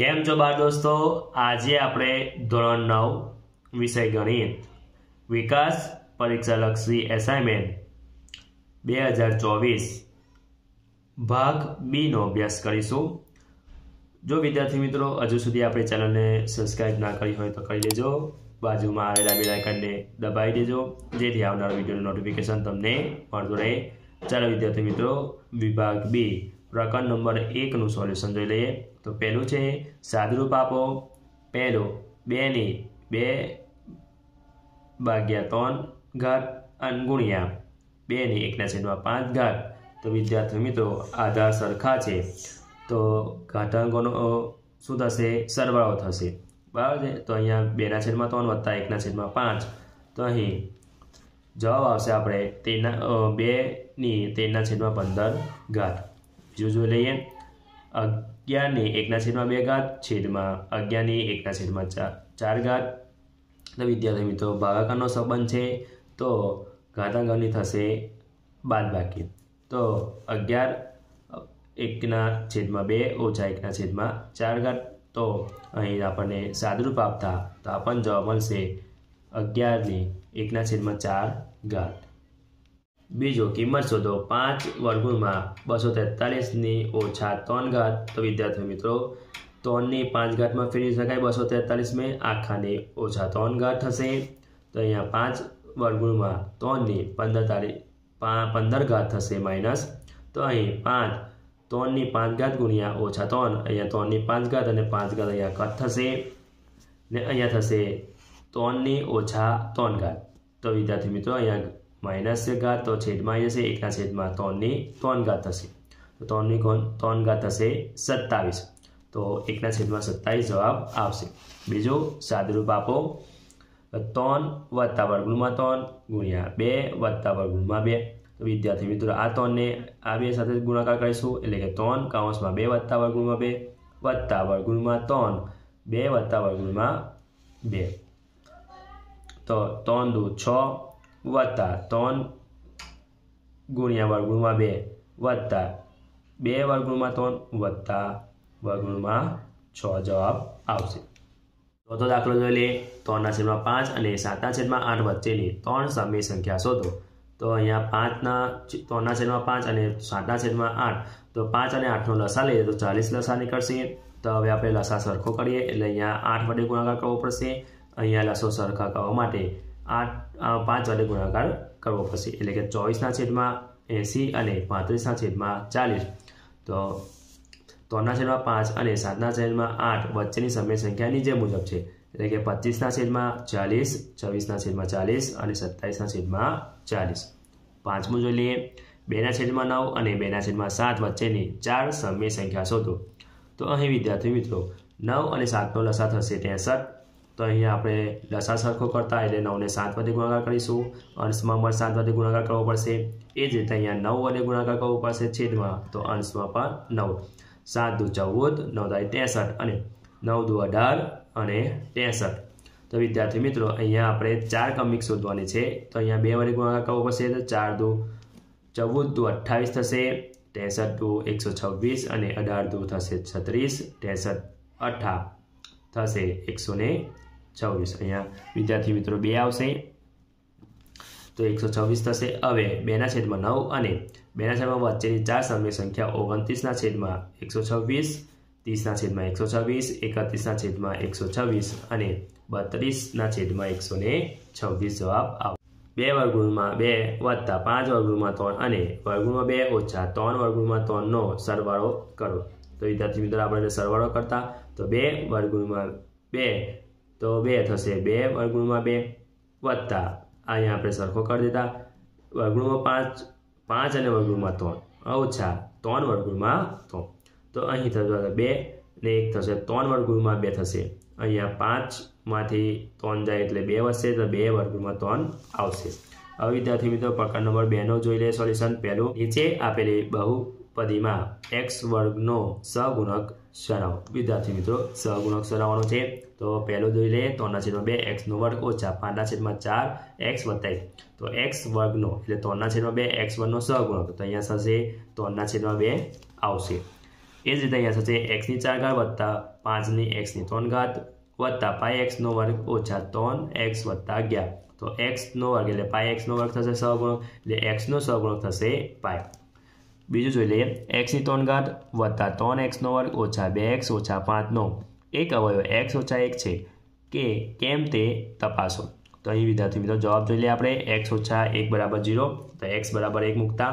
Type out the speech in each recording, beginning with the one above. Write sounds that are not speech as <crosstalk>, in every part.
કેમ છો બાર દોસ્તો આજે આપણે ધોરણ નવ વિષય ગણિત વિકાસ પરીક્ષાલક્ષી એસાઇનમેન્ટ બે હજાર ચોવીસ ભાગ બીનો અભ્યાસ કરીશું જો વિદ્યાર્થી મિત્રો હજુ સુધી આપણી ચેનલને સબસ્ક્રાઈબ ના કરી હોય તો કરી લેજો બાજુમાં આવેલા બે આઇકનને દબાવી દેજો જેથી આવનાર વિડીયોનું નોટિફિકેશન તમને મળતું રહે ચાલો વિદ્યાર્થી મિત્રો વિભાગ બી પ્રકરણ નંબર એકનું સોલ્યુશન જોઈ લઈએ તો પહેલું છે સાદરૂપ આપો પહેલો બેને બે ભાગ્યા ત્રણ ઘાત અને ગુણ્યા બેને એકના છેદમાં પાંચ ઘાત તો વિદ્યાર્થી મિત્રો આધાર સરખા છે તો ઘાતાંકોનો શું થશે સરવાળો થશે બરાબર છે તો અહીંયા બેના છેદમાં ત્રણ વત્તા એકના છેદમાં પાંચ તો અહીં જવાબ આવશે આપણે તેના બેની તેરના છેદમાં પંદર ઘાત જો જો લઈએ અગિયારની એકના છેદમાં બે ઘાત છેદમાં અગિયારની એકના છેદમાં ચાર ચાર ઘાત તો વિદ્યાર્થી મિત્રો ભાગાકારનો સંબંધ છે તો ઘાતાંકની થશે બાદ બાકી તો અગિયાર એકના છેદમાં બે ઓછા એકના છેદમાં ચાર ઘાત તો અહીં આપણને સાદરૂપ આપતા તો આપણને જવાબ મળશે અગિયારની એકના છેદમાં ચાર ઘાત બીજો કિંમત શોધો પાંચ વર્ગુણમાં બસો તેતાલીસની ઓછા ત્રણ ઘાત તો વિદ્યાર્થી મિત્રો ત્રણની પાંચ ઘાટમાં ફેરવી શકાય બસો તેતાલીસમાં આખાની ઓછા ત્રણ ઘાત થશે તો અહીંયા પાંચ વર્ગુણમાં ત્રણની પંદર તારીખ પંદર ઘાત થશે માઇનસ તો અહીં પાંચ ત્રણની પાંચ ઘાત ગુણ્યા ઓછા ત્રણ અહીંયા ત્રણની પાંચ ઘાત અને પાંચ ઘાત અહીંયા કટ થશે ને અહીંયા થશે ત્રણની ઓછા ત્રણ ઘાત તો વિદ્યાર્થી મિત્રો અહીંયા માઇનસ ઘાત તો છેદમાં જશે એકના છેદમાં ત્રણની ત્રણ ઘાત થશે તો ત્રણની ત્રણ ઘાત હશે સત્તાવીસ તો એકના છેદમાં સત્તાવીસ જવાબ આવશે બીજું સાદરૂપ આપો ત્રણ વત્તા વર્ગુણમાં ત્રણ ગુણ્યા બે વત્તા વર્ગુણમાં બે વિદ્યાર્થી મિત્રો આ ત્રણને આ બે સાથે ગુણાકાર કરીશું એટલે કે ત્રણ કાઉન્સમાં બે વત્તા વર્ગુણમાં બે વત્તા વર્ગુણમાં ત્રણ બે વત્તા વર્ગુણમાં બે તો ત્રણ દુ છ વત્તા ત્રણ ગુણ્યા વર્ગુણમાં બે વત્તા બે વર્ગુણમાં ત્રણ વત્તા વર્ગુણમાં છ જવાબ આવશે ચોથો દાખલો જોઈ લે ત્રણના છેદમાં પાંચ અને સાતના છેદમાં આઠ વચ્ચેની ત્રણ સમય સંખ્યા શોધો તો અહીંયા પાંચના ત્રણના છેદમાં પાંચ અને સાતના છેદમાં આઠ તો પાંચ અને આઠનો લસા લઈએ તો ચાલીસ લસા નીકળશે તો હવે આપણે લસા સરખો કરીએ એટલે અહીંયા આઠ વડે ગુણાકાર કરવો પડશે અહીંયા લસો સરખા કરવા માટે આ પાંચ વડે ગુણાકાર કરવો પડશે એટલે કે ચોવીસના છેદમાં એંસી અને પાંત્રીસના છેદમાં ચાલીસ તો ત્રણના છેદમાં પાંચ અને સાતના છેદમાં આઠ વચ્ચેની સમય સંખ્યા નીચે મુજબ છે એટલે કે પચીસના છેદમાં ચાલીસ છવ્વીસના છેદમાં ચાલીસ અને સત્તાવીસના છેદમાં ચાલીસ પાંચમું જોઈ લઈએ બેના છેદમાં નવ અને બેના છેદમાં સાત વચ્ચેની ચાર સમય સંખ્યા શોધો તો અહીં વિદ્યાર્થી મિત્રો નવ અને સાતનો લસા થશે ત્રેસઠ તો અહીંયા આપણે લસા સરખો કરતા એટલે નવને સાત વડે ગુણાકાર કરીશું અંશમાં પણ સાત વડે ગુણાકાર કરવો પડશે એ જ રીતે અહીંયા નવ વડે ગુણાકાર કરવો પડશે છેદમાં તો અંશમાં પણ નવ સાત દુ ચૌદ નવ દાય ત્રેસઠ અને નવ દુ અઢાર અને ત્રેસઠ તો વિદ્યાર્થી મિત્રો અહીંયા આપણે ચાર કમિક શોધવાની છે તો અહીંયા બે વડે ગુણાકાર કરવો પડશે તો ચાર દુ ચૌદ દુ અઠ્ઠાવીસ થશે ત્રેસઠ ટુ એકસો છવ્વીસ અને અઢાર દુ થશે છત્રીસ ત્રેસઠ અઠા થશે એકસો ને છવ્વીસ અહીંયા વિદ્યાર્થી મિત્રો બે આવશે તો એકસો છવ્વીસ થશે હવે બેના છેદમાં નવ અને બેના છેદમાં વચ્ચેની ચાર સમય સંખ્યા ઓગણત્રીસના છેદમાં એકસો છવ્વીસ ત્રીસના છેદમાં એકસો છવ્વીસ એકત્રીસના છેદમાં એકસો છવ્વીસ અને બત્રીસના છેદમાં એકસો છવ્વીસ જવાબ આવ બે વર્ગુણમાં બે વત્તા પાંચ વર્ગુણમાં ત્રણ અને વર્ગુણમાં બે ઓછા ત્રણ વર્ગુણમાં ત્રણનો સરવાળો કરો તો વિદ્યાર્થી મિત્રો આપણે સરવાળો કરતા તો બે વર્ગુણમાં બે તો બે થશે બે વર્ગણુંમાં બે વત્તા અહીંયા આપણે સરખો કરી દીધા વર્ગણુંમાં પાંચ પાંચ અને વર્ગણુંમાં ત્રણ ઓછા ત્રણ વર્ગણુંમાં ત્રણ તો અહીં થશે બે ને એક થશે ત્રણ વર્ગણુંમાં બે થશે અહીંયા પાંચમાંથી ત્રણ જાય એટલે બે વધશે તો બે વર્ગણુંમાં ત્રણ આવશે હવે વિદ્યાર્થી મિત્રો પ્રકાર નંબર બેનો જોઈ લે સોલ્યુશન પહેલું નીચે આપેલી બહુપદીમાં એક્સ વર્ગનો સગુણક સરાવ વિદ્યાર્થી મિત્રો સહગુણક સરાવવાનો છે તો પહેલો જોઈ લઈએ ત્રણના છેદમાં બે એક્સનો વર્ગ ઓછા પાંચના છેદમાં ચાર એક્સ વત્તા તો એક્સ વર્ગનો એટલે ત્રણના છેદમાં બે એક્સ વનનો સહગુણક તો અહીંયા થશે ત્રણના છેદમાં બે આવશે એ જ રીતે અહીંયા થશે એક્સની ચાર ઘાત વધતા પાંચની એક્સની ત્રણ ઘાત વધતા પાય એક્સનો વર્ગ ઓછા ત્રણ એક્સ વધતા અગિયાર તો એક્સનો વર્ગ એટલે પાય એક્સનો વર્ગ થશે સહગુણક એટલે એક્સનો સહગુણક થશે પાય બીજું જોઈ લઈએ એક્સની ત્રણ ઘાત વત્તા ત્રણ એક્સનો વર્ગ ઓછા બે એક્સ ઓછા પાંચનો એક અવયવ એક્સ ઓછા એક છે કે કેમ તે તપાસો તો અહીં વિદ્યાર્થી મિત્રો જવાબ જોઈ લઈએ આપણે એક્સ ઓછા એક બરાબર ઝીરો તો એક્સ બરાબર એક મૂકતા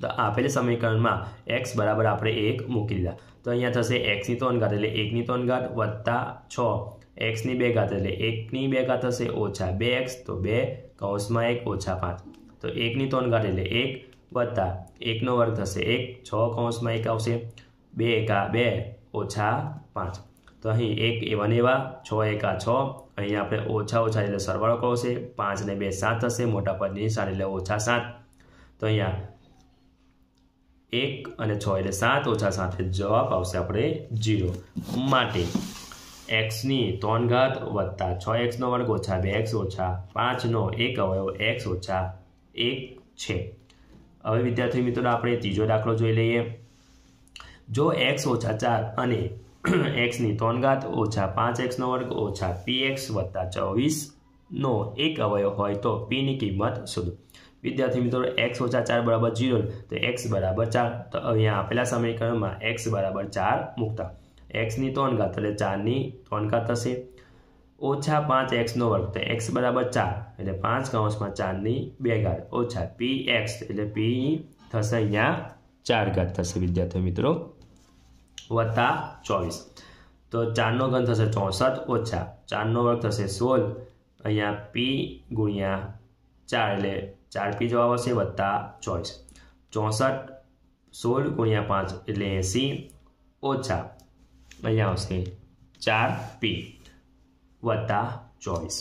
તો આપેલ સમીકરણમાં એક્સ બરાબર આપણે એક મૂકી લીધા તો અહીંયા થશે એક્સની ત્રણ ઘાત એટલે એકની ત્રણ ઘાત વત્તા છ એક્સની બે ઘાત એટલે એકની બે ઘાત થશે ઓછા બે એક્સ તો બે કૌંસમાં એક ઓછા પાંચ તો એકની ત્રણ ઘાત એટલે એક વત્તા એકનો વર્ગ થશે એક છ કૌંસમાં એક આવશે બે એકા બે ઓછા પાંચ તો અહીં એક એવા નેવા છ એકા છ અહીં આપણે ઓછા ઓછા એટલે સરવાળો કહશે પાંચ ને બે સાત થશે મોટા પદની નિશાન એટલે ઓછા સાત તો અહીંયા એક અને છ એટલે સાત ઓછા સાત જવાબ આવશે આપણે જીરો માટે એક્સની ત્રણ ઘાત વત્તા છ એક્સનો વર્ગ ઓછા બે એક્સ ઓછા પાંચનો એક અવયવ એક્સ ઓછા એક છે હવે વિદ્યાર્થી મિત્રો આપણે ત્રીજો દાખલો જોઈ લઈએ જો એક્સ ઓછા ચાર અને એક્સની <clears throat> ત્રણ ઘાત ઓછા પાંચ એક્સનો વર્ગ ઓછા પી એક્સ વત્તા ચોવીસનો એક અવયવ હોય તો પીની કિંમત શોધો વિદ્યાર્થી મિત્રો એક્સ ઓછા ચાર બરાબર જીરો તો એક્સ બરાબર ચાર તો અહીંયા આપેલા સમીકરણમાં એક્સ બરાબર ચાર મૂકતા એક્સની ત્રણ ઘાત એટલે ચારની ત્રણ ઘાત થશે ઓછા પાંચ એક્સનો વર્ગ તો એક્સ બરાબર ચાર એટલે પાંચ કૌંસમાં ચારની બે ઘાત ઓછા પી એક્સ એટલે પી થશે અહીંયા ચાર ઘાત થશે વિદ્યાર્થી મિત્રો વત્તા ચોવીસ તો ચારનો ઘન થશે ચોસઠ ઓછા ચારનો વર્ગ થશે સોળ અહીંયા પી ગુણ્યા ચાર એટલે ચાર પી જવાબ આવશે વત્તા ચોવીસ ચોસઠ સોળ ગુણ્યા પાંચ એટલે એંસી ઓછા અહીંયા આવશે ચાર પી વત્તા ચોવીસ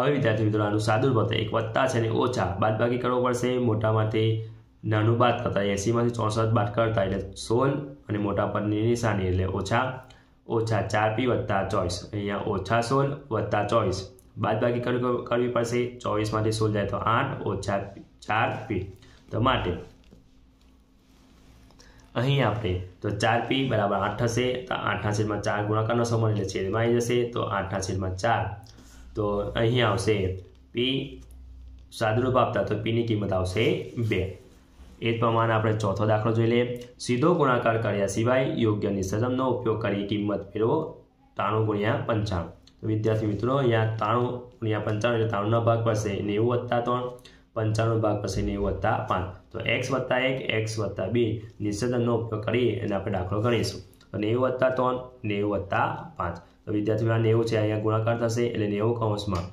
હવે વિદ્યાર્થી મિત્રો આનું સાદું પદ એક વત્તા છે ને ઓછા બાદબાકી કરવો પડશે મોટામાંથી નાનું બાદ કરતા એંસીમાંથી ચોસઠ બાદ કરતા એટલે સોળ અને મોટા પદની નિશાની એટલે ઓછા ઓછા ચાર પી વત્તા ચોવીસ અહીંયા ઓછા સોળ વત્તા ચોવીસ બાદબાકી કરવી પડશે ચોવીસમાંથી સોળ જાય તો આઠ ઓછા ચાર પી તો માટે અહીં આપણે તો ચાર પી બરાબર આઠ હશે તો આઠના છેદમાં ચાર ગુણાકારનો સમય એટલે છેદમાં આવી જશે તો આઠના છેદમાં ચાર તો અહીં આવશે પી સાદુરૂપ આપતા તો પીની કિંમત આવશે બે એ જ પ્રમાણે આપણે ચોથો દાખલો જોઈ લઈએ સીધો ગુણાકાર કર્યા સિવાય યોગ્ય નિસર્જનનો ઉપયોગ કરી કિંમત મેળવો ત્રાણું ગુણ્યા પંચાણું વિદ્યાર્થી મિત્રો અહીંયા ત્રાણું ગુણ્યા પંચાણું એટલે ત્રાણુંનો ભાગ પડશે નેવું વત્તા ત્રણ પંચાણું ભાગ પછી નેવું વત્તા પાંચ તો એક્સ વત્તા એક એક્સ વત્તા બી નિષેધનનો ઉપયોગ કરી અને આપણે દાખલો ગણીશું તો નેવું વત્તા ત્રણ નેવું વત્તા પાંચ તો વિદ્યાર્થીઓ નેવું છે અહીંયા ગુણાકાર થશે એટલે નેવું કૌંસમાં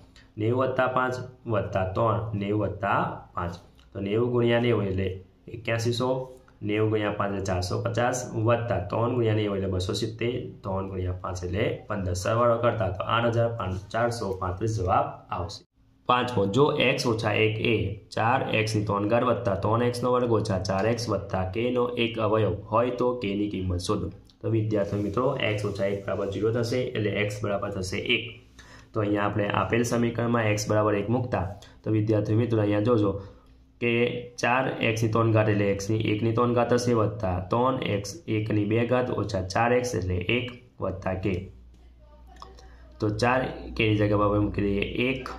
નેવું વત્તા પાંચ વત્તા ત્રણ નેવું વત્તા પાંચ તો નેવું ગુણ્યા નેવું એટલે એક્યાસીસો નેવું ગુણ્યા પાંચ એટલે ચારસો પચાસ વત્તા ત્રણ ગુણ્યા નેવું એટલે બસો સિત્તેર ત્રણ ગુણ્યા પાંચ એટલે પંદર સરવાળો કરતા તો આઠ હજાર પાંચ ચારસો પાંત્રીસ જવાબ આવશે પાંચમો જો એક્સ ઓછા એક એ ચાર એક્સની ત્રણ ઘાત વત્તા ત્રણ એક્સનો વર્ગ ઓછા ચાર એક્સ વત્તા કેનો એક અવયવ હોય તો કેની કિંમત શોધો તો વિદ્યાર્થી મિત્રો એક્સ ઓછા એક બરાબર જીરો થશે એટલે એક્સ બરાબર થશે એક તો અહીંયા આપણે આપેલ સમીકરણમાં એક્સ બરાબર એક મૂકતા તો વિદ્યાર્થી મિત્રો અહીંયા જોજો કે ચાર એક્સની ત્રણ ઘાત એટલે એક્સની એકની ત્રણ ઘાત હશે વત્તા ત્રણ એક્સ એકની બે ઘાત ઓછા ચાર એક્સ એટલે એક વત્તા કે તો ચાર કેની જગ્યા બાબત મૂકી દઈએ એક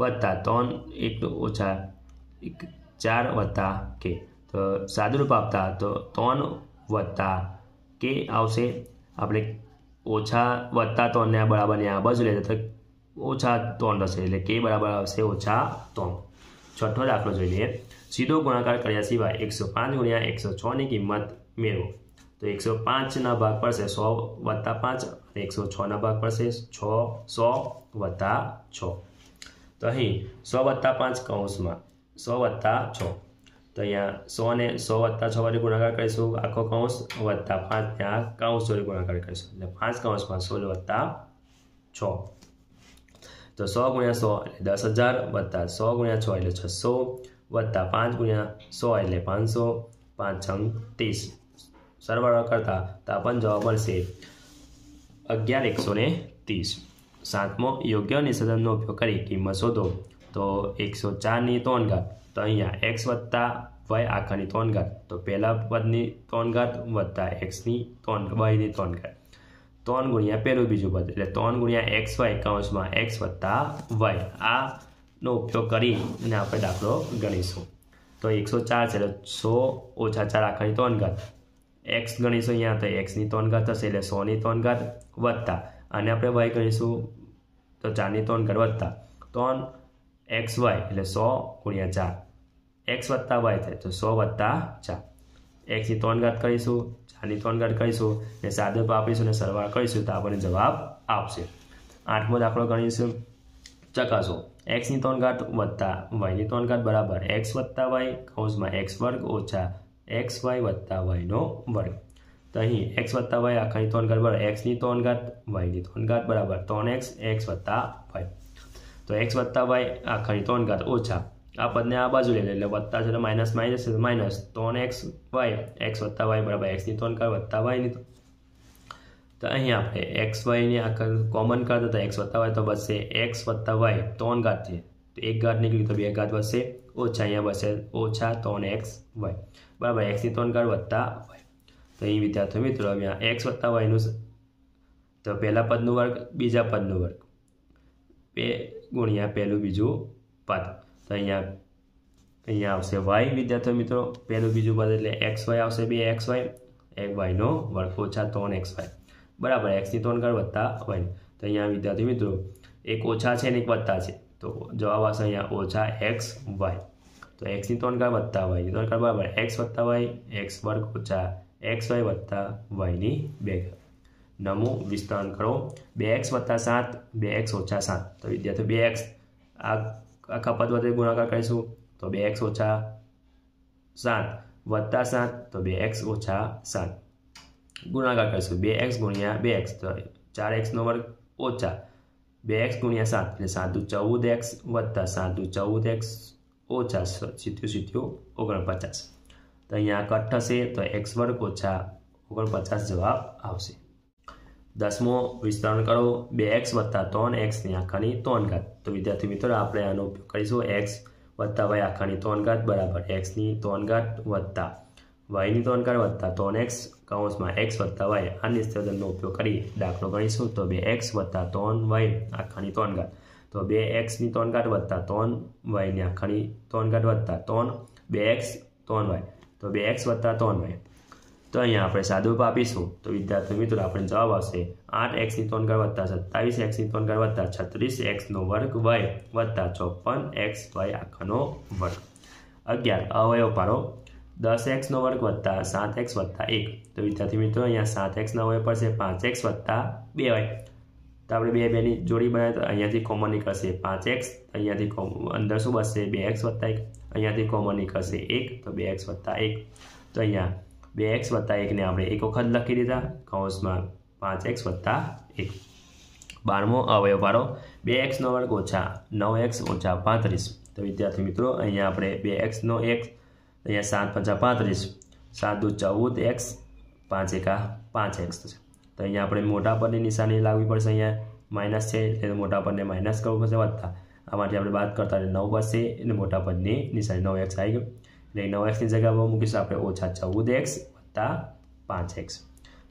વત્તા ત્રણ એક ઓછા એક ચાર વત્તા કે તો સાદુરૂપ આપતા તો ત્રણ વત્તા કે આવશે આપણે ઓછા વત્તા ત્રણને બરાબર બરાબરને આ બાજુ લેતા તો ઓછા ત્રણ હશે એટલે કે બરાબર આવશે ઓછા ત્રણ છઠ્ઠો દાખલો જોઈ લઈએ સીધો ગુણાકાર કર્યા સિવાય એકસો પાંચ ગુણ્યા એકસો છની કિંમત મેળવો તો એકસો પાંચના ભાગ પડશે સો વત્તા પાંચ અને એકસો છના ભાગ પડશે છ સો વત્તા છ તો અહીં સો વત્તા પાંચ કૌંસમાં સો વત્તા છ તો અહીંયા સોને સો વત્તા છ વડે ગુણાકાર કરીશું આખો કૌંસ વત્તા પાંચ ત્યાં કૌંસ વડે ગુણાકાર કરીશું એટલે પાંચ કૌંસમાં સોલ વત્તા છ તો સો ગુણ્યા સો એટલે દસ હજાર વત્તા સો ગુણ્યા છ એટલે છસો વત્તા પાંચ ગુણ્યા સો એટલે પાંચસો પાંચ છંગ ત્રીસ સરવાળો કરતાં તો આપણને જવાબ મળશે અગિયાર એકસો ને ત્રીસ સાતમો યોગ્ય નિષેધનનો ઉપયોગ કરી કિંમત શોધો તો એકસો ચારની ત્રણ તોનઘાત તો અહીંયા એક્સ વત્તા વય આખાની ત્રણ તોનઘાત તો પહેલા પદની ત્રણ ઘાત વત્તા એક્સની ત્રણ વયની ત્રણ તોનઘાત ત્રણ ગુણ્યા પહેલું બીજું પદ એટલે ત્રણ ગુણ્યા એક્સ વાય કાઉન્સમાં એક્સ વત્તા વાય આનો ઉપયોગ કરીને આપણે દાખલો ગણીશું તો એકસો ચાર છે એટલે સો ઓછા ચાર આખાની ત્રણ ઘાત એક્સ ગણીશું અહીંયા તો એક્સની ત્રણ ઘાત થશે એટલે સોની ત્રણ તોનઘાત વત્તા અને આપણે વાય ગણીશું તો ચારની ત્રણ ઘર વત્તા ત્રણ એક્સ વાય એટલે સો ગુણ્યા ચાર એક્સ વત્તા વાય થાય તો સો વત્તા ચાર એક્સની ત્રણ ઘાત કરીશું ચારની ત્રણ ઘાત કરીશું ને સાદુપ આપીશું ને સરવાળ કરીશું તો આપણને જવાબ આપશે આઠમો દાખલો ગણીશું ચકાસો એક્સની ત્રણ ઘાત વત્તા વાયની ત્રણ ઘાત બરાબર એક્સ વત્તા વાય કૌંસમાં એક્સ વર્ગ ઓછા એક્સ વાય વત્તા વાયનો વર્ગ તો અહીં એક્સ વત્તા વાય આખાની ત્રણ ઘાત બરાબર એક્સની ત્રણ ઘાત વાયની ત્રણ ઘાત બરાબર ત્રણ એક્સ એક્સ વત્તા વાય તો એક્સ વત્તા વાય આખાની ત્રણ ઘાત ઓછા આ પદને આ બાજુ લઈ લે એટલે વત્તા છે તો માઇનસ માઇનસ છે તો માઇનસ ત્રણ એક્સ વાય એક્સ વત્તા વાય બરાબર એક્સની ત્રણ ઘાત વત્તા વાયની તો અહીં આપણે એક્સ વાયની આખા કોમન કરતા હતા એક્સ વત્તા વાય તો બચશે એક્સ વત્તા વાય ત્રણ ઘાત છે તો એક ઘાત નીકળી તો બે ઘાત વધશે ઓછા અહીંયા બસે ઓછા ત્રણ એક્સ વાય બરાબર એક્સની ત્રણ ઘાત વત્તા વાય તો અહીં વિદ્યાર્થી મિત્રો હવે આ એક્સ વત્તા વાયનું તો પહેલાં પદનું વર્ગ બીજા પદનું વર્ગ બે ગુણ્યા પહેલું બીજું પદ તો અહીંયા અહીંયા આવશે વાય વિદ્યાર્થીઓ મિત્રો પહેલું બીજું પદ એટલે એક્સ વાય આવશે બે એક્સ વાય એક વાયનો વર્ગ ઓછા ત્રણ એક્સ વાય બરાબર એક્સની ત્રણ ગણ વત્તા વાય તો અહીંયા વિદ્યાર્થી મિત્રો એક ઓછા છે અને એક વત્તા છે તો જવાબ આવશે અહીંયા ઓછા એક્સ વાય તો એક્સની ત્રણ ગણ વત્તા વાય ત્રણ ગણ બરાબર એક્સ વત્તા વાય એક્સ વર્ગ ઓછા એક્સ વાય વત્તા વાયની બે નમો વિસ્તરણ કરો બે એક્સ વત્તા સાત બે એક્સ ઓછા સાત તો વિદ્યાર્થી બે એક્સ આ આખા પદ વડે ગુણાકાર કરીશું તો બે એક્સ ઓછા સાત વત્તા સાત તો બે એક્સ ઓછા સાત ગુણાકાર કરીશું બે એક્સ ગુણ્યા બે એક્સ તો ચાર એક્સનો વર્ગ ઓછા બે એક્સ ગુણ્યા સાત એટલે સાધુ ચૌદ એક્સ વત્તા સાધુ ચૌદ એક્સ ઓછા સિત્યું સિત્યું ઓગણપચાસ તો અહીંયા કટ થશે તો એક્સ વર્ગ ઓછા ઓગણપચાસ જવાબ આવશે દસમો વિસ્તરણ કરો બે એક્સ વત્તા ત્રણ એક્સની આખાની ત્રણ ઘાત તો વિદ્યાર્થી મિત્રો આપણે આનો ઉપયોગ કરીશું એક્સ વત્તા વાય આખાની ત્રણ ઘાત બરાબર એક્સની ત્રણ ઘાત વત્તા વાયની ત્રણ ઘાત વત્તા ત્રણ એક્સ કૌંસમાં એક્સ વત્તા વાય આ નિસ્તેદનનો ઉપયોગ કરી દાખલો ગણીશું તો બે એક્સ વત્તા ત્રણ વાય આખાની ત્રણ ઘાત તો બે એક્સની ત્રણ ઘાત વત્તા ત્રણ વાયની આખાની ત્રણ ઘાત વત્તા ત્રણ બે એક્સ ત્રણ વાય તો બે એક્સ વત્તા ત્રણ વાય તો અહીંયા આપણે સાદુરૂપ આપીશું તો વિદ્યાર્થી મિત્રો આપણે જવાબ આવશે આઠ એક્સની ત્રણ ઘર વત્તા સત્તાવીસ એક્સની ત્રણ ઘર વત્તા છત્રીસ એક્સનો વર્ગ વય વત્તા ચોપન એક્સ વાય આખાનો વર્ગ અગિયાર અવયવ પારો દસ એક્સનો વર્ગ વત્તા સાત એક્સ વત્તા એક તો વિદ્યાર્થી મિત્રો અહીંયા સાત એક્સના અવયવ પડશે પાંચ એક્સ વત્તા બે વાય તો આપણે બે બેની જોડી બનાવીએ તો અહીંયાથી કોમન નીકળશે પાંચ એક્સ અહીંયાથી અંદર શું બચશે બે એક્સ વત્તા એક અહીંયાથી કોમન હશે એક તો બે એક્સ વત્તા એક તો અહીંયા બે એક્સ વત્તા એકને આપણે એક વખત લખી દીધા કૌંસમાં પાંચ એક્સ વત્તા એક બારમો અવયવવાળો બે એક્સનો વર્ગ ઓછા નવ એક્સ ઓછા પાંત્રીસ તો વિદ્યાર્થી મિત્રો અહીંયા આપણે બે એક્સનો એક્સ અહીંયા સાત પંચા પાંત્રીસ સાત દુ ચૌદ એક્સ પાંચ એકા પાંચ એક્સ થશે તો અહીંયા આપણે મોટા પરની નિશાની લાવવી પડશે અહીંયા માઇનસ છે એટલે મોટા પરને માઇનસ કરવું પડશે વધતા આમાંથી આપણે બાદ કરતા એટલે નવ વધશે અને મોટા પદની નિશાની નવ એક્સ આવી ગયો એટલે નવ એક્સની જગ્યા પર મૂકીશું આપણે ઓછા ચૌદ એક્સ વત્તા પાંચ એક્સ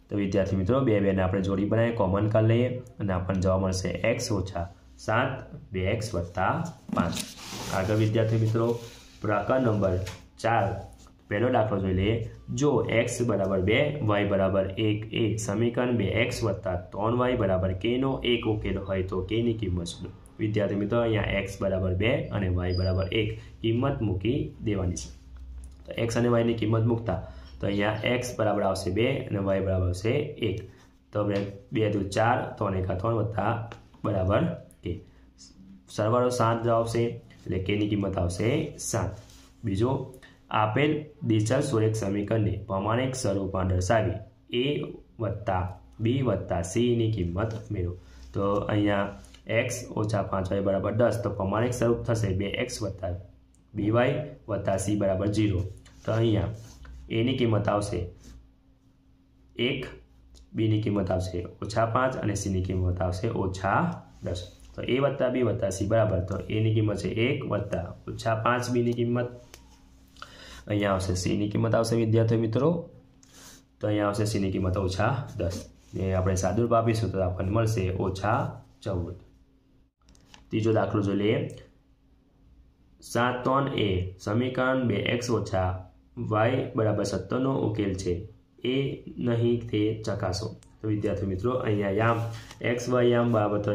તો વિદ્યાર્થી મિત્રો બે બેને આપણે જોડી બનાવીએ કોમન કરી લઈએ અને આપણને જવાબ મળશે એક્સ ઓછા સાત બે એક્સ વત્તા પાંચ આગળ વિદ્યાર્થી મિત્રો પ્રકાર નંબર ચાર પહેલો દાખલો જોઈ લઈએ જો એક્સ બરાબર બે વાય બરાબર એક એ સમીકરણ બે એક્સ વત્તા ત્રણ વાય બરાબર કેનો એક ઉકેલ હોય તો કેની કિંમત શું વિદ્યાર્થી મિત્રો અહીંયા એક્સ બરાબર બે અને વાય બરાબર એક કિંમત મૂકી દેવાની છે તો એક્સ અને વાયની કિંમત મૂકતા તો અહીંયા એક્સ બરાબર આવશે બે અને વાય બરાબર આવશે એક તો બે બે દુ ચાર ત્રણ એકા ત્રણ વત્તા બરાબર કે સરવાળો સાત આવશે એટલે કેની કિંમત આવશે સાત બીજો આપેલ દિશા સુરેખ સમીકરણને પ્રમાણિક સ્વરૂપમાં દર્શાવી એ વત્તા બી વત્તા સીની કિંમત મેળવો તો અહીંયા એક્સ ઓછા પાંચ વાય બરાબર દસ તો પ્રમાણિક સ્વરૂપ થશે બે એક્સ વત્તા બી વાય વત્તા સી બરાબર ઝીરો તો અહીંયા એની કિંમત આવશે એક બીની કિંમત આવશે ઓછા પાંચ અને સીની કિંમત આવશે ઓછા દસ તો એ વત્તા બી વત્તા સી બરાબર તો એની કિંમત છે એક વત્તા ઓછા પાંચ બીની કિંમત અહીંયા આવશે સીની કિંમત આવશે વિદ્યાર્થી મિત્રો તો અહીંયા આવશે સીની કિંમત ઓછા દસ ને આપણે સાદુરૂપ આપીશું તો આપણને મળશે ઓછા ચૌદ ત્રીજો દાખલો જોઈ લઈએ સાત ત્રણ એ સમીકરણ બે એક્સ ઓછા વાય બરાબર સત્તરનો ઉકેલ છે એ નહીં તે ચકાસો તો વિદ્યાર્થી મિત્રો અહીંયા યામ એક્સ વાય યામ બરાબર તો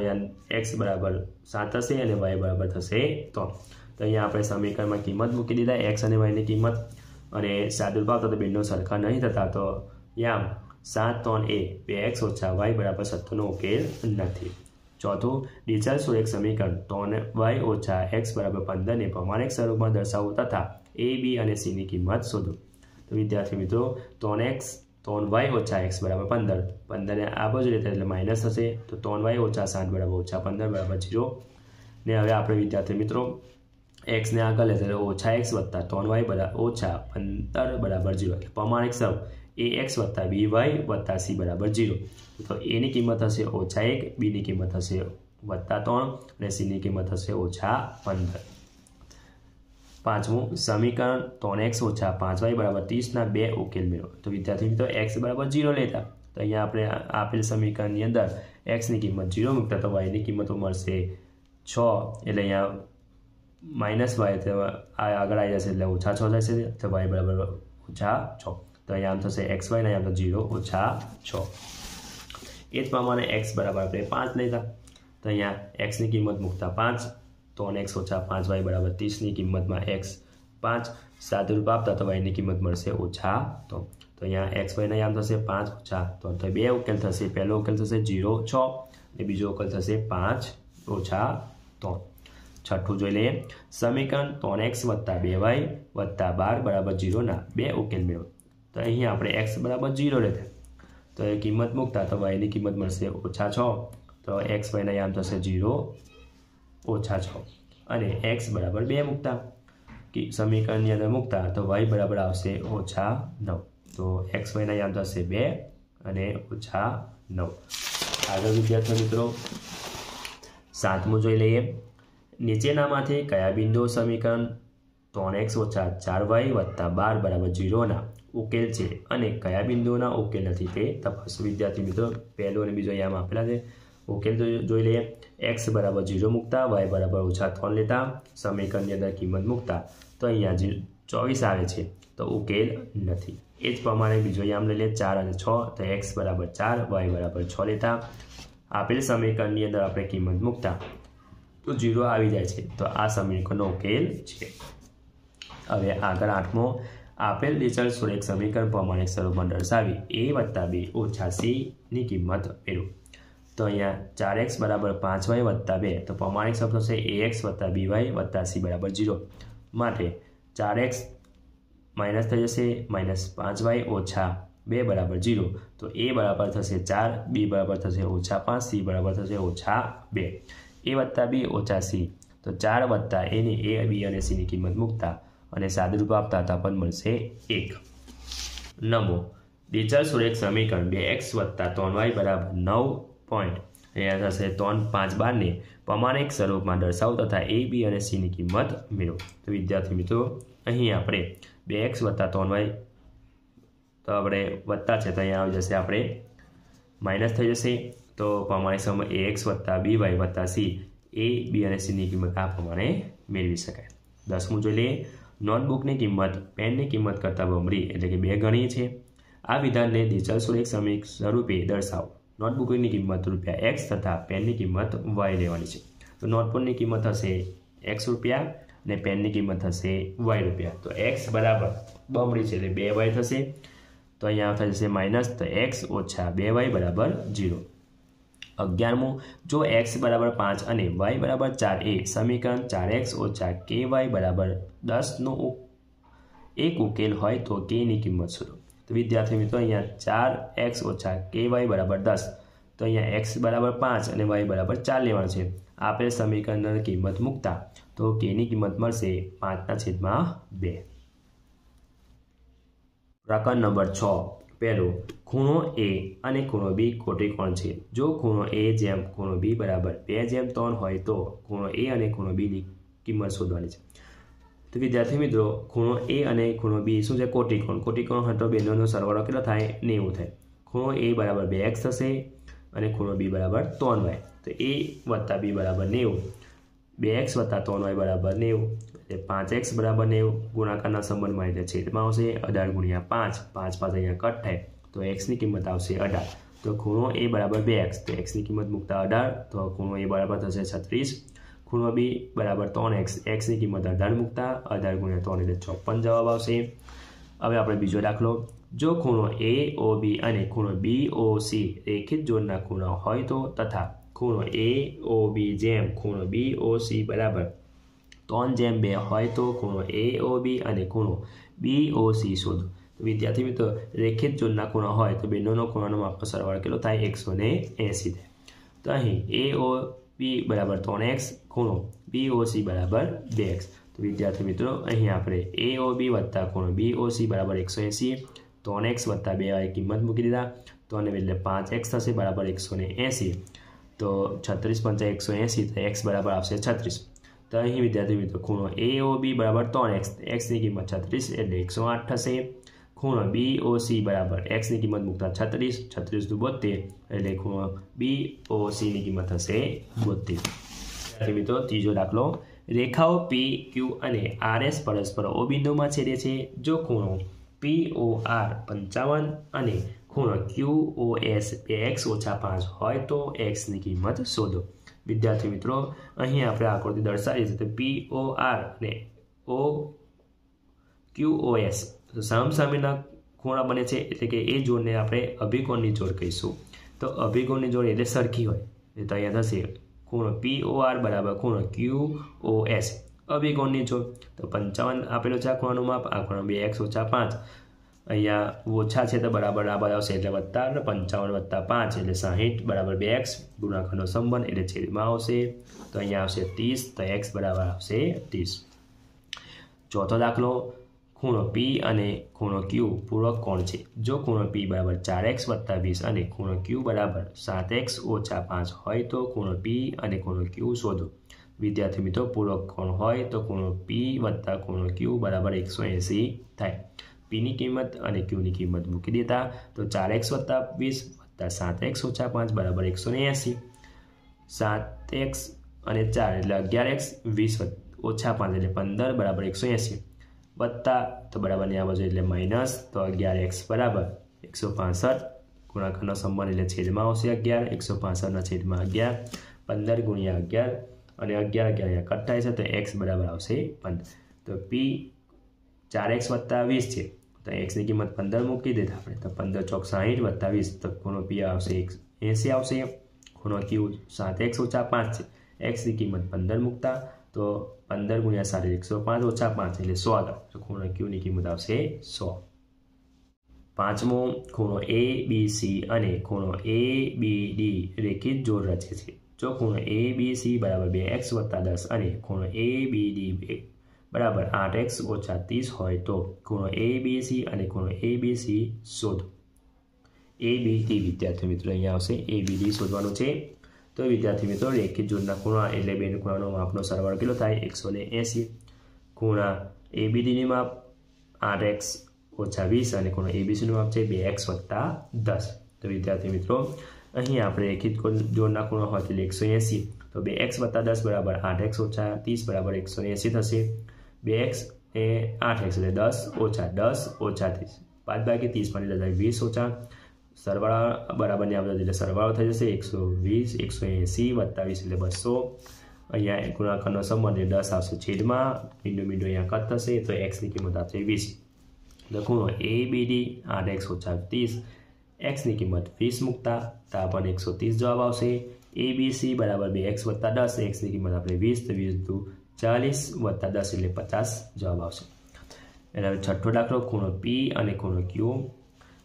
એક્સ બરાબર સાત હશે અને વાય બરાબર થશે તો તો અહીંયા આપણે સમીકરણમાં કિંમત મૂકી દીધા એક્સ અને વાયની કિંમત અને સાદુર ભાવ તો બેનો સરખા નહીં થતા તો યામ સાત ત્રણ એ બે એક્સ ઓછા વાય બરાબર સત્તરનો ઉકેલ નથી ચોથું ડિઝાઇલ સુરેખ સમીકરણ તો વાય ઓછા એક્સ બરાબર પંદરને પ્રમાણિક સ્વરૂપમાં દર્શાવો તથા એ બી અને સીની કિંમત શોધો તો વિદ્યાર્થી મિત્રો ત્રણ એક્સ તોન વાય ઓછા એક્સ બરાબર પંદર પંદરને આ બાજુ લેતા એટલે માઇનસ હશે તો ત્રણ વાય ઓછા સાત બરાબર ઓછા પંદર બરાબર જીરો ને હવે આપણે વિદ્યાર્થી મિત્રો એક્સને આગળ લેતા એટલે ઓછા એક્સ વધતા ત્રણ વાય બરાબર ઓછા પંદર બરાબર જીરો એટલે પ્રમાણિક સર્વ એ એક્સ વત્તા બી વાય વત્તા સી બરાબર ઝીરો તો એની કિંમત હશે ઓછા એક બીની કિંમત હશે વત્તા ત્રણ અને સીની કિંમત હશે ઓછા પંદર પાંચમું સમીકરણ ત્રણ એક્સ ઓછા પાંચ વાય બરાબર ત્રીસના બે ઉકેલ મેળવો તો વિદ્યાર્થી મિત્રો એક્સ બરાબર ઝીરો લેતા તો અહીંયા આપણે આપેલ સમીકરણની અંદર એક્સની કિંમત જીરો મૂકતા તો વાયની કિંમતો મળશે છ એટલે અહીંયા માઇનસ વાય આગળ આવી જશે એટલે ઓછા છ જશે તો વાય બરાબર ઓછા છ તો અહીંયા આમ થશે એક્સ વાયને અહીંયા ઝીરો ઓછા છ એ જ પ્રમાણે એક્સ બરાબર આપણે પાંચ લીધા તો અહીંયા એક્સની કિંમત મૂકતા પાંચ ત્રણ એક્સ ઓછા પાંચ વાય બરાબર ત્રીસની કિંમતમાં એક્સ પાંચ સાત રૂપિયા આપતા તો વાયની કિંમત મળશે ઓછા તો તો અહીંયા એક્સ વાયના યામ થશે પાંચ ઓછા તો બે ઉકેલ થશે પહેલો ઉકેલ થશે જીરો છ અને બીજો ઉકેલ થશે પાંચ ઓછા ત્રણ છઠ્ઠું જોઈ લઈએ સમીકરણ ત્રણ એક્સ વત્તા બે વાય વત્તા બાર બરાબર જીરોના બે ઉકેલ મેળવો તો અહીંયા આપણે એક્સ બરાબર ઝીરો રહેશે તો એ કિંમત મૂકતા તો વાયની કિંમત મળશે ઓછા છ તો એક્સ વાયના યામ થશે ઝીરો ઓછા છ અને એક્સ બરાબર બે મૂકતા સમીકરણની અંદર મૂકતા તો વાય બરાબર આવશે ઓછા નવ તો એક્સ વાયના યામ થશે બે અને ઓછા નવ આગળ વિદ્યાર્થી મિત્રો સાતમું જોઈ લઈએ નીચેનામાંથી કયા બિંદુ સમીકરણ ત્રણ એક્સ ઓછા ચાર વાય વત્તા બાર બરાબર ઝીરોના ઉકેલ છે અને કયા બિંદુઓના ઉકેલ નથી તે તપાસ વિદ્યાર્થી મિત્રો પહેલો અને બીજો યામ આપેલા છે ઉકેલ જોઈ લઈએ એક્સ બરાબર ઝીરો મૂકતા વાય બરાબર ઓછા ત્રણ લેતા સમીકરણની અંદર કિંમત મૂકતા તો અહીંયા જી ચોવીસ આવે છે તો ઉકેલ નથી એ જ પ્રમાણે બીજો યામ લઈ લે ચાર અને છ તો એક્સ બરાબર ચાર વાય બરાબર છ લેતા આપેલ સમીકરણની અંદર આપણે કિંમત મૂકતા તો ઝીરો આવી જાય છે તો આ સમીકરણનો ઉકેલ છે હવે આગળ આઠમો આપેલ રિઝલ્ટ સુરેખ સમીકરણ પ્રમાણે સ્વરૂપમાં દર્શાવી એ વત્તા બે ઓછા સીની કિંમત મેળવો તો અહીંયા ચાર એક્સ બરાબર પાંચ વાય વત્તા બે તો પ્રમાણિક શબ્દ છે એ એક્સ વત્તા બીવાય વત્તા સી બરાબર ઝીરો માટે ચાર એક્સ માઇનસ થઈ જશે માઇનસ પાંચ વાય ઓછા બે બરાબર જીરો તો એ બરાબર થશે ચાર બી બરાબર થશે ઓછા પાંચ સી બરાબર થશે ઓછા બે એ વત્તા બી ઓછા સી તો ચાર વત્તા એની એ બી અને સીની કિંમત મૂકતા અને સાદુરૂપ આપતા પણ મળશે એક નવો બેચલ સુરેખ સમીકરણ બે એક્સ વત્તા ત્રણ વાય બરાબર નવ પોઈન્ટ અહીંયા થશે ત્રણ પાંચ બારને પ્રમાણિક સ્વરૂપમાં દર્શાવો તથા એ બી અને સીની કિંમત મેળવો તો વિદ્યાર્થી મિત્રો અહીં આપણે બે એક્સ વત્તા ત્રણ વાય તો આપણે વત્તા છે તો અહીંયા આવી જશે આપણે માઇનસ થઈ જશે તો પ્રમાણિક સમય એ એક્સ વત્તા બી વાય વત્તા સી એ બી અને સીની કિંમત આ પ્રમાણે મેળવી શકાય દસમું જોઈ લઈએ નોટબુકની કિંમત પેનની કિંમત કરતાં બમણી એટલે કે બે ગણી છે આ વિધાનને દિશાસુરેખ સમીક્ષ સ્વરૂપે દર્શાવો નોટબુકની કિંમત રૂપિયા એક્સ તથા પેનની કિંમત વાય લેવાની છે તો નોટબુકની કિંમત હશે એક્સ રૂપિયા અને પેનની કિંમત હશે વાય રૂપિયા તો એક્સ બરાબર બમણી છે એટલે બે વાય થશે તો અહીંયા થશે માઇનસ તો એક્સ ઓછા બે વાય બરાબર જીરો અગિયારમું જો એક્સ બરાબર પાંચ અને વાય બરાબર ચાર એ સમીકરણ ચાર એક્સ ઓછા કે વાય બરાબર દસનો એક ઉકેલ હોય તો કેની કિંમત શોધો તો વિદ્યાર્થી મિત્રો અહીંયા ચાર એક્સ ઓછા કે વાય બરાબર દસ તો અહીંયા એક્સ બરાબર પાંચ અને વાય બરાબર ચાર લેવાનું છે આપેલ સમીકરણની કિંમત મૂકતા તો કેની કિંમત મળશે પાંચના છેદમાં બે પ્રકરણ નંબર છ પહેલો ખૂણો એ અને ખૂણો બી કોટિકોણ છે જો ખૂણો એ જેમ ખૂણો બી બરાબર બે જેમ ત્રણ હોય તો ખૂણો એ અને ખૂણો બીની કિંમત શોધવાની છે તો વિદ્યાર્થી મિત્રો ખૂણો એ અને ખૂણો બી શું છે કોટિકોણ કોટિકોણ હતો બેનોનો સરવાળો કેટલો થાય નેવું થાય ખૂણો એ બરાબર બે એક્સ થશે અને ખૂણો બી બરાબર ત્રણ વાય તો એ વત્તા બી બરાબર નેવું બે એક્સ વત્તા ત્રણ વાય બરાબર નેવું એટલે પાંચ એક્સ બરાબર નેવું ગુણાકારના સંબંધમાં એટલે છેદમાં આવશે અઢાર ગુણ્યા પાંચ પાંચ પાંચ અહીંયા કટ થાય તો એક્સની કિંમત આવશે અઢાર તો ખૂણો એ બરાબર બે એક્સ તો એક્સની કિંમત મૂકતા અઢાર તો ખૂણો એ બરાબર થશે છત્રીસ ખૂણો બી બરાબર ત્રણ એક્સ એક્સની કિંમત અઢાર મૂકતા અઢાર ગુણ્યા ત્રણ એટલે ચોપન જવાબ આવશે હવે આપણે બીજો દાખલો જો ખૂણો એ ઓ બી અને ખૂણો બી ઓ સી રેખિત જોડના ખૂણા હોય તો તથા ખૂણો એ ઓ બી જેમ ખૂણો બી ઓ સી બરાબર ત્રણ જેમ બે હોય તો ખૂણો એ ઓ બી અને ખૂણો બી ઓ સી શોધો તો વિદ્યાર્થી મિત્રો રેખિત જોડના ખૂણો હોય તો બંનેનો ખૂણાનો માપનો સરવાળ કેટલો થાય એકસો ને એંસી થાય તો અહીં એ ઓ બી બરાબર ત્રણ એક્સ ખૂણો બી ઓ સી બરાબર બે એક્સ તો વિદ્યાર્થી મિત્રો અહીં આપણે એ ઓ બી વત્તા ખૂણો બી ઓ સી બરાબર એકસો એંસી ત્રણ એક્સ વત્તા બે કિંમત મૂકી દીધા તો અને એટલે પાંચ એક્સ થશે બરાબર એકસો ને એંસી તો છત્રીસ પંચા એકસો એંસી તો એક્સ બરાબર આવશે છત્રીસ તો અહીં વિદ્યાર્થી મિત્રો ખૂણો એ ઓ બી બરાબર ત્રણ એક્સ એક્સની કિંમત છત્રીસ એટલે એકસો આઠ થશે ખૂણો બી ઓ સી બરાબર એક્સની કિંમત મૂકતા છત્રીસ છત્રીસ દુ બોતેર એટલે ખૂણો બી ઓ સીની કિંમત થશે બોતેર વિદ્યાર્થી મિત્રો ત્રીજો દાખલો રેખાઓ પી ક્યુ અને આર એસ પરસ્પર ઓ બિંદુમાં છેદે છે જો ખૂણો પી ઓ આર પંચાવન અને ખૂણો ક્યુ ઓ એસ બે એક્સ ઓછા પાંચ હોય તો એક્સની કિંમત શોધો વિદ્યાર્થી મિત્રો અહીં આપણે આકૃતિ દર્શાવીએ છીએ તો પી ઓ આર અને ઓ ક્યુ ઓ એસ સામસામેના ખૂણા બને છે એટલે કે એ જોડને આપણે અભિકોણની જોડ કહીશું તો અભિકોણની જોડ એટલે સરખી હોય એ તો અહીંયા થશે ખૂણો પી ઓ આર બરાબર ખૂણો ક્યુ ઓ એસ અભિકોણની જોડ તો પંચાવન આપેલો છે આ ખૂણાનું માપ આ ખૂણો બે એક્સ ઓછા પાંચ અહીંયા ઓછા છે તો બરાબર આ બધા આવશે એટલે વત્તા અને પંચાવન વત્તા પાંચ એટલે સાહીઠ બરાબર બે એક્સ ગુણાકારનો સંબંધ એટલે છેદમાં આવશે તો અહીંયા આવશે ત્રીસ તો એક્સ બરાબર આવશે ત્રીસ ચોથો દાખલો ખૂણો પી અને ખૂણો ક્યુ પૂરક કોણ છે જો ખૂણો પી બરાબર ચાર એક્સ વત્તા વીસ અને ખૂણો ક્યુ બરાબર સાત એક્સ ઓછા પાંચ હોય તો ખૂણો પી અને ખૂણો ક્યુ શોધો વિદ્યાર્થી મિત્રો પૂરક કોણ હોય તો ખૂણો પી વત્તા ખૂણો ક્યુ બરાબર એકસો એંસી થાય પીની કિંમત અને ક્યુની કિંમત મૂકી દેતા તો ચાર એક્સ વત્તા વીસ વત્તા સાત એક્સ ઓછા પાંચ બરાબર એકસો ને એંસી સાત એક્સ અને ચાર એટલે અગિયાર એક્સ વીસ ઓછા પાંચ એટલે પંદર બરાબર એકસો એંસી વત્તા તો બરાબરની આ બાજુ એટલે માઇનસ તો અગિયાર એક્સ બરાબર એકસો પાંસઠ ગુણાકારનો સંબંધ એટલે છેદમાં આવશે અગિયાર એકસો પાંસઠના છેદમાં અગિયાર પંદર ગુણ્યા અગિયાર અને અગિયાર અગિયાર કટ થાય છે તો એક્સ બરાબર આવશે પંદર તો પી ચાર એક્સ વત્તા વીસ છે તો એક્સની કિંમત પંદર મૂકી દીધા આપણે તો પંદર ચોક સાહીઠ વત્તા વીસ તો ખૂણો પી આવશે એક એસી આવશે ખૂણો ક્યુ સાત એક્સ ઓછા પાંચ છે એક્સની કિંમત પંદર મૂકતા તો પંદર ગુણ્યા સાત એકસો પાંચ ઓછા પાંચ એટલે સો આગળ તો ખૂણો ક્યુની કિંમત આવશે સો પાંચમો ખૂણો એ બી સી અને ખૂણો એ બી ડી રેખિત જોડ રચે છે જો ખૂણો એ બી સી બરાબર બે એક્સ વત્તા દસ અને ખૂણો એ બી ડી બરાબર આઠ એક્સ ઓછા ત્રીસ હોય તો ખૂણો એ બી સી અને ખૂણો એ બી સી શોધો એ બી ડી વિદ્યાર્થી મિત્રો અહીંયા આવશે એ બી ડી શોધવાનું છે તો વિદ્યાર્થી મિત્રો રેખિત જૂનના ખૂણા એટલે બે ખૂણાનો માપનો સરવાળો કેટલો થાય એકસો ને એંસી ખૂણા એ બી ડીની માપ આઠ એક્સ ઓછા વીસ અને ખૂણો એ બી સીનું માપ છે બે એક્સ વત્તા દસ તો વિદ્યાર્થી મિત્રો અહીં આપણે રેખિત જોડના ખૂણો હોય એટલે એકસો એંસી તો બે એક્સ વત્તા દસ બરાબર આઠ એક્સ ઓછા ત્રીસ બરાબર એકસો એંસી થશે બે એક્સ એ આઠ એક્સ એટલે દસ ઓછા દસ ઓછા ત્રીસ પાંચ બાકી ત્રીસમાં લીધા થાય વીસ ઓછા સરવાળા બરાબર બરાબરની આવતા એટલે સરવાળો થઈ જશે એકસો વીસ એકસો એંસી બત્તાવીસ એટલે બસો અહીંયા ગુણાકારનો સંબંધ એ દસ આવશે છેદમાં મીંડો મીંડું અહીંયા કટ થશે તો એક્સની કિંમત આવશે વીસ લખું એ બી ડી આઠ એક્સ ઓછા ત્રીસ એક્સની કિંમત વીસ મૂકતા તો આપણને એકસો ત્રીસ જવાબ આવશે એ બી સી બરાબર બે એક્સ વત્તા દસ એક્સની કિંમત આપણે વીસ તો વીસ દુ ચાલીસ વત્તા દસ એટલે પચાસ જવાબ આવશે એટલે હવે છઠ્ઠો દાખલો ખૂણો પી અને ખૂણો ક્યુ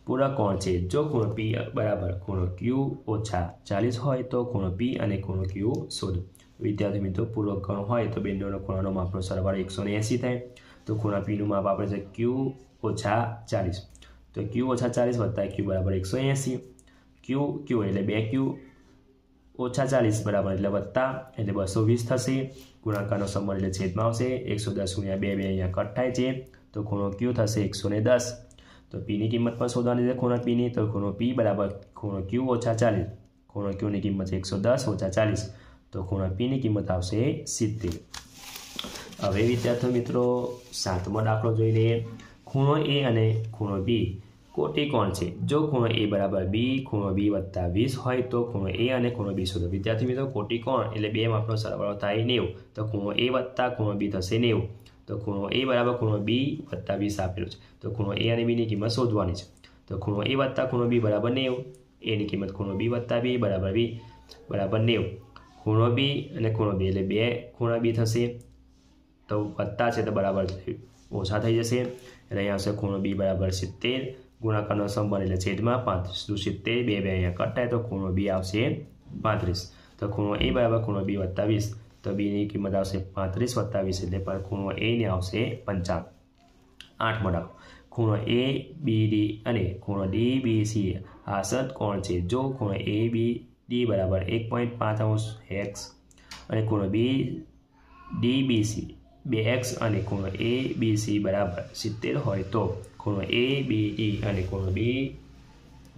પૂરા કોણ છે જો ખૂણો પી બરાબર ખૂણો ક્યુ ઓછા ચાલીસ હોય તો ખૂણો પી અને ખૂણો ક્યુ શોધો વિદ્યાર્થી મિત્રો પૂરો કોણ હોય તો બંનેનો ખૂણાનો માપનો સરવાળો એકસો એંસી થાય તો ખૂણા પીનું માપ આપણે છે ક્યુ ઓછા ચાલીસ તો ક્યુ ઓછા ચાલીસ વત્તા ક્યુ બરાબર એકસો એંસી ક્યુ ક્યુ એટલે બે ક્યુ ઓછા ચાલીસ બરાબર એટલે વધતા એટલે બસો વીસ થશે ગુણાકારનો સંબંધ એટલે છેદમાં આવશે એકસો દસ ગુણ્યા બે બે અહીંયા કટ થાય છે તો ખૂણો ક્યુ થશે એકસો ને દસ તો પીની કિંમત પણ શોધવાની છે ખૂણો પીની તો ખૂણો પી બરાબર ખૂણો ક્યુ ઓછા ચાલીસ ખૂણો ક્યુની કિંમત છે એકસો દસ ઓછા ચાલીસ તો ખૂણો પીની કિંમત આવશે સિત્તેર હવે વિદ્યાર્થી મિત્રો સાતમો દાખલો જોઈ લઈએ ખૂણો એ અને ખૂણો બી કોટી કોણ છે જો ખૂણો એ બરાબર બી ખૂણો બી વત્તા વીસ હોય તો ખૂણો એ અને ખૂણો બી શોધો વિદ્યાર્થી મિત્રો કોણ એટલે બે માપનો સરવાળો થાય નેવું તો ખૂણો એ વત્તા ખૂણો બી થશે નેવું તો ખૂણો એ બરાબર ખૂણો બી વત્તા વીસ આપેલું છે તો ખૂણો એ અને બીની કિંમત શોધવાની છે તો ખૂણો એ વત્તા ખૂણો બી બરાબર નેવું એની કિંમત ખૂણો બી વત્તા બી બરાબર બી બરાબર નેવું ખૂણો બી અને ખૂણો બી એટલે બે ખૂણા બી થશે તો વત્તા છે તો બરાબર ઓછા થઈ જશે એટલે અહીંયા આવશે ખૂણો બી બરાબર સિત્તેર ગુણાકારનો સંબંધ એટલે છેદમાં પાંત્રીસ દુ સિત્તેર બે બે અહીંયા કટાય તો ખૂણો બી આવશે પાંત્રીસ તો ખૂણો એ બરાબર ખૂણો બી વત્તા વીસ તો બીની કિંમત આવશે પાંત્રીસ વત્તા વીસ એટલે પણ ખૂણો એને આવશે પંચાવન આઠ મોટા ખૂણો એ બી ડી અને ખૂણો ડી બી સી આ કોણ છે જો ખૂણો એ બી ડી બરાબર એક પોઈન્ટ પાંચ અંશ હેક્સ અને ખૂણો બી ડી બી સી બે એક્સ અને ખૂણો એ બી સી બરાબર સિત્તેર હોય તો ખૂણો એ બી ડી અને ખૂણો બી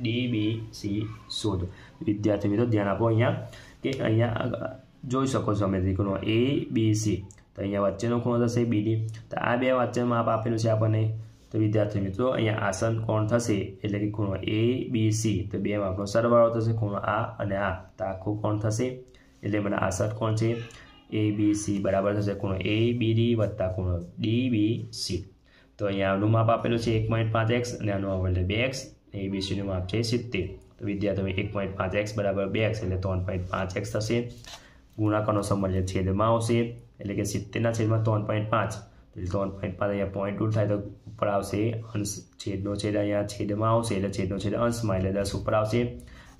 ડી બી સી શોધો વિદ્યાર્થી મિત્રો ધ્યાન આપો અહીંયા કે અહીંયા જોઈ શકો છો અમે ત્રિકોણો એ બી સી તો અહીંયા વચ્ચેનો ખૂણો થશે બી ડી તો આ બે વચ્ચેનું માપ આપેલું છે આપણને તો વિદ્યાર્થી મિત્રો અહીંયા આસન કોણ થશે એટલે કે ખૂણો એ બી સી તો બે માપનો સરવાળો થશે ખૂણો આ અને આ તો આખું કોણ થશે એટલે મને આસન કોણ છે એ બી સી બરાબર થશે ખૂણો એ બી ડી વત્તા ખૂણો ડી બી સી તો અહીંયા આનું માપ આપેલું છે એક પોઈન્ટ પાંચ એક્સ અને આનું આપેલું બે એક્સ એ બી સીનું માપ છે સિત્તેર તો વિદ્યાર્થીઓ એક પોઈન્ટ પાંચ એક્સ બરાબર બે એક્સ એટલે ત્રણ પોઈન્ટ પાંચ એક્સ થશે ગુણાકારનો સંબંધ છેદમાં આવશે એટલે કે સિત્તેરના છેદમાં ત્રણ પોઈન્ટ પાંચ એટલે ત્રણ પોઈન્ટ પાંચ અહીંયા પોઈન્ટ ટુ થાય તો ઉપર આવશે અંશ છેદનો છેદ અહીંયા છેદમાં આવશે એટલે છેદનો છેદ અંશમાં એટલે દસ ઉપર આવશે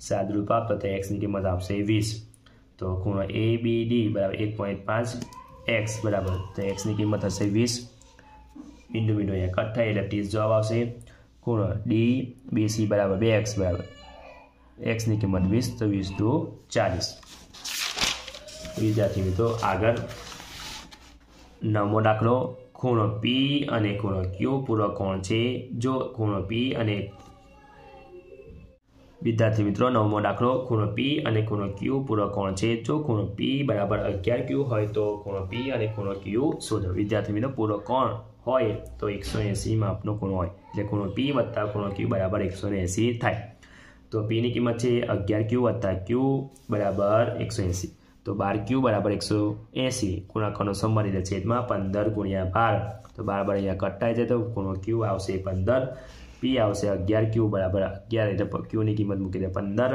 સાદરૂપ આપતા તો એક્સની કિંમત આપશે વીસ તો ખૂણો એ બી ડી બરાબર એક પોઈન્ટ પાંચ એક્સ બરાબર તો એક્સની કિંમત થશે વીસ બિંદુ બિંદુ એક અઠ્ઠાઈ એટલે ત્રીસ જવાબ આવશે ખૂણો ડી બીસી બરાબર બે એક્સ બરાબર એક્સની કિંમત વીસ તો વીસ દુ ચાલીસ વિદ્યાર્થી મિત્રો આગળ નવમો દાખલો ખૂણો પી અને ખૂણો ક્યુ કોણ છે જો ખૂણો પી અને વિદ્યાર્થી મિત્રો નવમો દાખલો ખૂણો પી અને ખૂણો ક્યુ પૂરો કોણ છે જો ખૂણો પી બરાબર અગિયાર ક્યુ હોય તો ખૂણો પી અને ખૂણો ક્યુ શોધો વિદ્યાર્થી મિત્રો પૂરો કોણ હોય તો એકસો એંસીમાં આપનો ખૂણો હોય એટલે ખૂણો પી વત્તા ખૂણો ક્યુ બરાબર એકસો એંસી થાય તો પીની કિંમત છે અગિયાર ક્યુ વત્તા ક્યુ બરાબર એકસો એંસી તો બાર ક્યુ બરાબર એકસો એંસી ખૂણાકોનો સંબંધિત છેદમાં પંદર ગુણ્યા બાર તો બાર બાર અહીંયા કટાઈ જાય તો ખૂણો ક્યુ આવશે પંદર પી આવશે અગિયાર ક્યુ બરાબર અગિયાર એટલે ક્યુની કિંમત મૂકી દે પંદર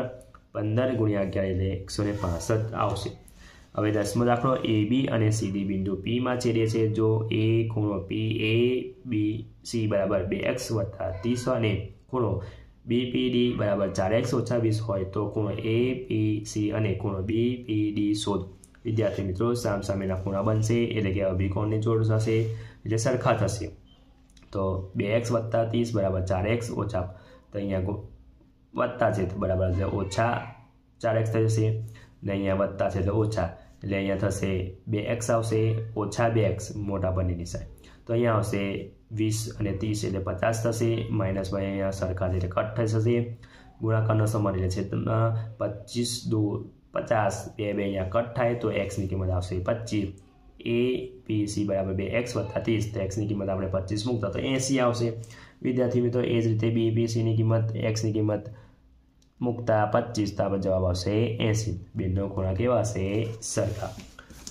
પંદર ગુણ્યા અગિયાર એટલે એકસો ને પાસઠ આવશે હવે દસમો દાખલો એ બી અને સીડી બિંદુ પીમાં છેદે છે જો એ ખૂણો પી એ બી સી બરાબર બે એક્સ વત્તા ત્રીસ અને ખૂણો બી પી ડી બરાબર ચાર એક્સ ઓછા વીસ હોય તો ખૂણો એ પી સી અને ખૂણો બી પી ડી શોધ વિદ્યાર્થી મિત્રો સામ સામેના ખૂણા બનશે એટલે કે અભિકોણની જોડ થશે એટલે સરખા થશે તો બે એક્સ વત્તા ત્રીસ બરાબર ચાર એક્સ ઓછા તો અહીંયા વત્તા છે તો બરાબર એટલે ઓછા ચાર એક્સ થઈ જશે ને અહીંયા વત્તા છે તો ઓછા એટલે અહીંયા થશે બે એક્સ આવશે ઓછા બે એક્સ મોટા પરની દિશાએ તો અહીંયા આવશે વીસ અને ત્રીસ એટલે પચાસ થશે માઇનસ બાય અહીંયા સરખા એટલે કટ થઈ જશે ગુણાકારનો સમય એટલે છે પચીસ દો પચાસ બે બે અહીંયા કટ થાય તો એક્સની કિંમત આવશે પચીસ એ બરાબર બે એક્સ વત્તા ત્રીસ તો એક્સની કિંમત આપણે પચીસ મૂકતા તો એસી આવશે વિદ્યાર્થી મિત્રો એ જ રીતે બી પી કિંમત એક્સની કિંમત મૂકતા પચીસ તો આપણે જવાબ આવશે એંસી બેનો ખૂણા કેવા હશે સરખા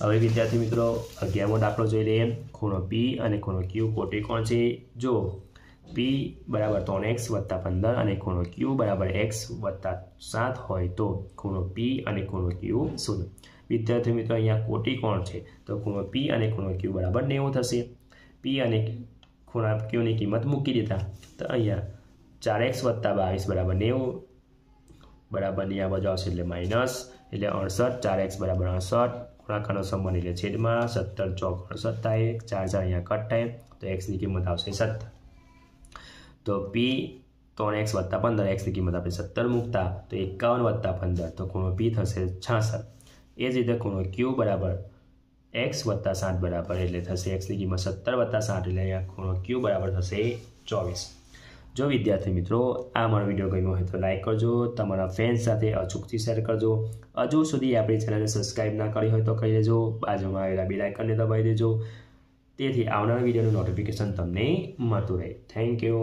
હવે વિદ્યાર્થી મિત્રો અગિયારમો દાખલો જોઈ લઈએ ખૂણો પી અને ખૂણો ક્યુ કોટે કોણ છે જો પી બરાબર ત્રણ એક્સ વત્તા પંદર અને ખૂણો ક્યુ બરાબર એક્સ વત્તા સાત હોય તો ખૂણો પી અને ખૂણો ક્યુ શૂન્ય વિદ્યાર્થી મિત્રો અહીંયા કોટિકોણ છે તો ખૂણો પી અને ખૂણો ક્યુ બરાબર નેવું થશે પી અને ખૂણા ક્યુની કિંમત મૂકી દીધા તો અહીંયા ચાર એક્સ વત્તા બાવીસ બરાબર નેવું બરાબરની આ બાજુ આવશે એટલે માઇનસ એટલે અડસઠ ચાર એક્સ બરાબર અડસઠ ખૂણાકાનો સંબંધ એટલે છેદમાં સત્તર ચોક અડસઠ થાય ચાર ચાર અહીંયા કટ થાય તો એક્સની કિંમત આવશે સત્તર તો પી ત્રણ એક્સ વત્તા પંદર એક્સની કિંમત આપણે સત્તર મૂકતા તો એકાવન વત્તા પંદર તો ખૂણો પી થશે છાસઠ એ જ રીતે ખૂણો ક્યુ બરાબર એક્સ વત્તા સાત બરાબર એટલે થશે એક્સની કિંમત સત્તર વત્તા સાત એટલે અહીંયા ખૂણો ક્યુ બરાબર થશે ચોવીસ જો વિદ્યાર્થી મિત્રો આ મારો વિડીયો ગમ્યો હોય તો લાઇક કરજો તમારા ફ્રેન્ડ્સ સાથે અચૂકથી શેર કરજો હજુ સુધી આપણી ચેનલને સબસ્ક્રાઈબ ના કરી હોય તો કરી દેજો બાજુમાં આવેલા બે લાઇકનને દબાવી દેજો તેથી આવનારા વિડીયોનું નોટિફિકેશન તમને મળતું રહે થેન્ક યુ